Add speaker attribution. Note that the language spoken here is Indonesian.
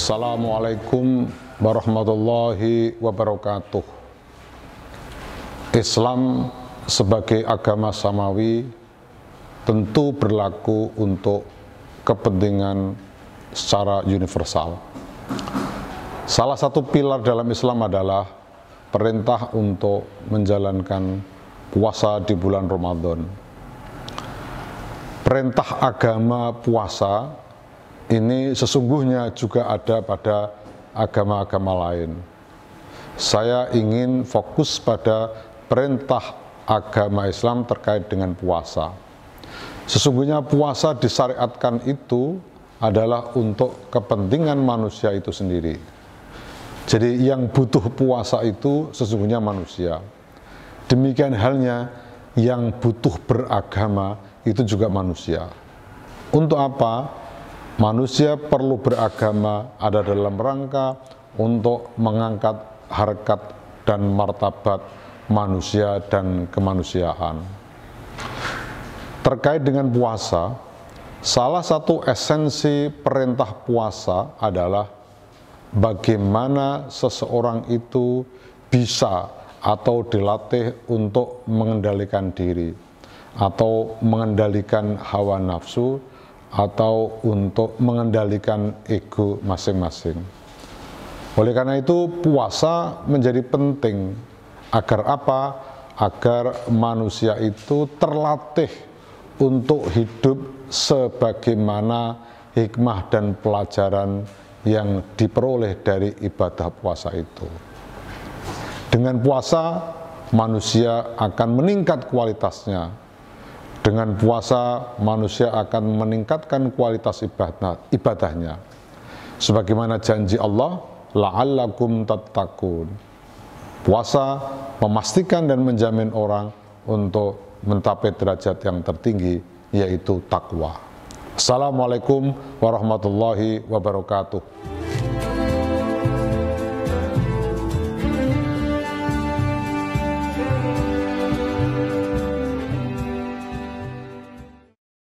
Speaker 1: Assalamualaikum warahmatullahi wabarakatuh. Islam sebagai agama samawi tentu berlaku untuk kepentingan secara universal. Salah satu pilar dalam Islam adalah perintah untuk menjalankan puasa di bulan Ramadan. Perintah agama puasa ini sesungguhnya juga ada pada agama-agama lain. Saya ingin fokus pada perintah agama Islam terkait dengan puasa. Sesungguhnya puasa disyariatkan itu adalah untuk kepentingan manusia itu sendiri. Jadi yang butuh puasa itu sesungguhnya manusia. Demikian halnya yang butuh beragama itu juga manusia. Untuk apa? Manusia perlu beragama ada dalam rangka untuk mengangkat harkat dan martabat manusia dan kemanusiaan. Terkait dengan puasa, salah satu esensi perintah puasa adalah bagaimana seseorang itu bisa atau dilatih untuk mengendalikan diri atau mengendalikan hawa nafsu atau untuk mengendalikan ego masing-masing. Oleh karena itu, puasa menjadi penting agar apa? Agar manusia itu terlatih untuk hidup sebagaimana hikmah dan pelajaran yang diperoleh dari ibadah puasa itu. Dengan puasa, manusia akan meningkat kualitasnya, dengan puasa manusia akan meningkatkan kualitas ibadah, ibadahnya. Sebagaimana janji Allah, la'allakum tattaqun. Puasa memastikan dan menjamin orang untuk mencapai derajat yang tertinggi yaitu takwa. Assalamualaikum warahmatullahi wabarakatuh.